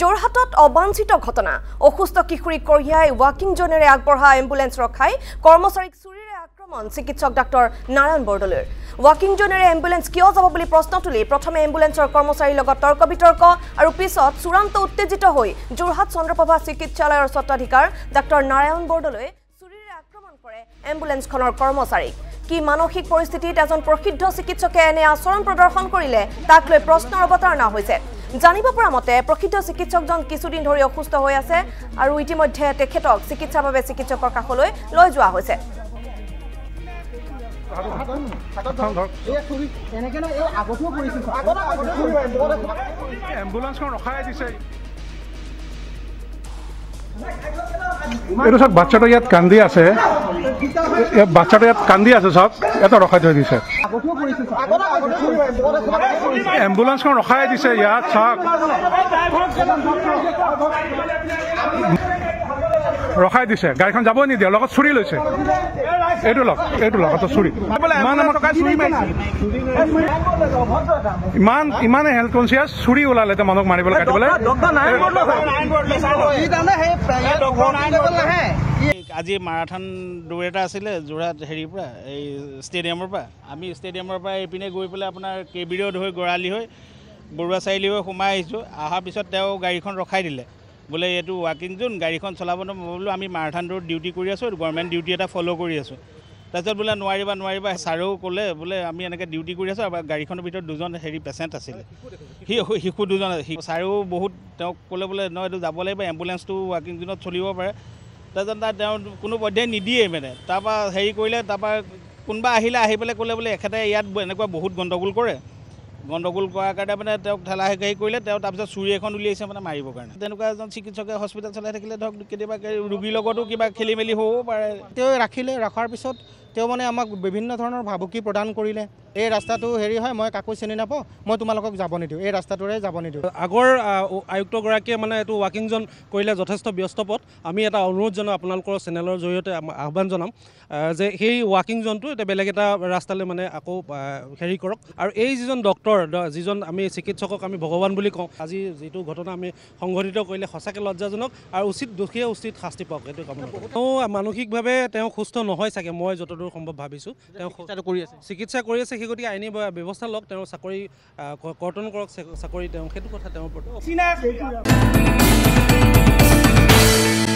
জোরহাটত অবাঞ্ছিত ঘটনা অসুস্থ কিশোরী কঢ়িয়াই ওয়াকিং জোনেরে আগবঢ়া এম্বুলেন্স রক্ষায় কর্মচারীক চুরিরে আক্রমণ চিকিৎসক ডাক্তার নারায়ণ বরদলৈর ওয়াকিং জোনেরে এম্বুলেন্স কিয় যাব বলে প্রশ্ন তুলি প্রথমে এম্বুলেন্সর কর্মচারীর লগত তর্ক বিতর্ক আর পিছত চূড়ান্ত উত্তেজিত হয়ে যোরহাট চন্দ্রপ্রভা চিকিৎসালয়ের স্বত্বাধিকার ডাক্তার নারায়ণ বরদলৈ চুরিরে আক্রমণ করে এম্বুলেন্সখনের কর্মচারীক কি মানসিক পরিস্থিতিত এজন প্রসিদ্ধ চিকিৎসকে এনে আচরণ প্রদর্শন করিলে তাক লৈ প্রশ্নের অবতারণা হয়েছে জানিব পৰা মতে প্ৰসিদ্ধ চিকিৎসকজন কিছুদিন ধৰি অসুস্থ হৈ আছে আৰু ইতিমধ্যে তেখেতক চিকিৎসাৰ বাবে চিকিৎসকৰ কাষলৈ লৈ যোৱা হৈছে এইটো চাওক বাচ্চাটো ইয়াত কান্দি আছে বাচ্চাটো ইয়াত কান্দি আছে চব ইয়াতে ৰখাই থৈ দিছে এম্বুলেঞ্চখন ৰখাই দিছে ইয়াত চাওক ৰখাই দিছে গাড়ীখন যাব নিদিয়ে লগত চুৰি লৈছে এইটো লওক এইটো লওক চুৰি ইমান ইমানেই হেল্থ কনচিয়াচ চুৰি ওলালে এতিয়া মানুহক মাৰিবলৈ কাটিবলৈ আজি মাৰাথান দৌৰ এটা আছিলে যোৰহাট হেৰিৰ পৰা এই ষ্টেডিয়ামৰ পৰা আমি ষ্টেডিয়ামৰ পৰা এইপিনে গৈ পেলাই আপোনাৰ কে বি ৰোড হৈ গড়ালি হৈ বৰুৱা চাৰিআলি হৈ সোমাই আহিছোঁ অহাৰ পিছত তেওঁ গাড়ীখন ৰখাই দিলে বোলে এইটো ৱাকিং জোন গাড়ীখন চলাব নোৱাৰো মই বোলো আমি মাৰাথান দৌৰ ডিউটি কৰি আছোঁ গভৰ্ণমেণ্ট ডিউটি এটা ফ'ল' কৰি আছোঁ তাৰপিছত বোলে নোৱাৰিবা নোৱাৰিবা ছাৰেও ক'লে বোলে আমি এনেকৈ ডিউটি কৰি আছোঁ আৰু গাড়ীখনৰ ভিতৰত দুজন হেৰি পেচেণ্ট আছিলে সি শিশু দুজন আছে ছাৰেও বহুত তেওঁক ক'লে বোলে নহয় এইটো যাব লাগিব এম্বুলেঞ্চটো ৱাকিং জোনত চলিব পাৰে তাৰপিছত তাত তেওঁ কোনো পধ্যেই নিদিয়েই মানে তাৰপৰা হেৰি কৰিলে তাৰপৰা কোনোবা আহিলে আহি পেলাই ক'লে বোলে এখেতে ইয়াত এনেকুৱা বহুত গণ্ডগোল কৰে গণ্ডগোল কৰাৰ কাৰণে মানে তেওঁক ঠেলা হেৰি কৰিলে তেওঁ তাৰপিছত চুৰি এখন উলিয়াইছে মানে মাৰিবৰ কাৰণে তেনেকুৱা এজন চিকিৎসকে হস্পিটেল চলাই থাকিলে ধৰক কেতিয়াবা ৰোগীৰ লগতো কিবা খেলি মেলি হ'বও পাৰে তেওঁ ৰাখিলে ৰখাৰ পিছত তেওঁ মানে আমাক বিভিন্ন ধৰণৰ ভাবুকি প্ৰদান কৰিলে এই ৰাস্তাটো হেৰি হয় মই কাকো চিনি নাপাওঁ মই তোমালোকক যাব নিদিওঁ এই ৰাস্তাটোৰে যাব নিদিওঁ আগৰ আয়ুক্তগৰাকীয়ে মানে এইটো ৱাকিং জ'ন কৰিলে যথেষ্ট ব্যস্ত পথ আমি এটা অনুৰোধ জনাওঁ আপোনালোকৰ চেনেলৰ জৰিয়তে আহ্বান জনাম যে সেই ৱাকিং জ'নটো এতিয়া বেলেগ এটা ৰাস্তালৈ মানে আকৌ হেৰি কৰক আৰু এই যিজন ডক্টৰ যিজন আমি চিকিৎসকক আমি ভগৱান বুলি কওঁ আজি যিটো ঘটনা আমি সংঘটিত কৰিলে সঁচাকৈ লজ্জাজনক আৰু উচিত দোষীয়ে উচিত শাস্তি পাওক এইটো কামনা তেওঁ মানসিকভাৱে তেওঁ সুস্থ নহয় চাগে মই যত দূৰ সম্ভৱ ভাবিছোঁ তেওঁ কৰি আছে চিকিৎসা কৰি আছে সেই গতিকে আইনী ব্যৱস্থা লওক তেওঁ চাকৰি কৰ্তন কৰক চাকৰি তেওঁ সেইটো কথা তেওঁৰ ওপৰত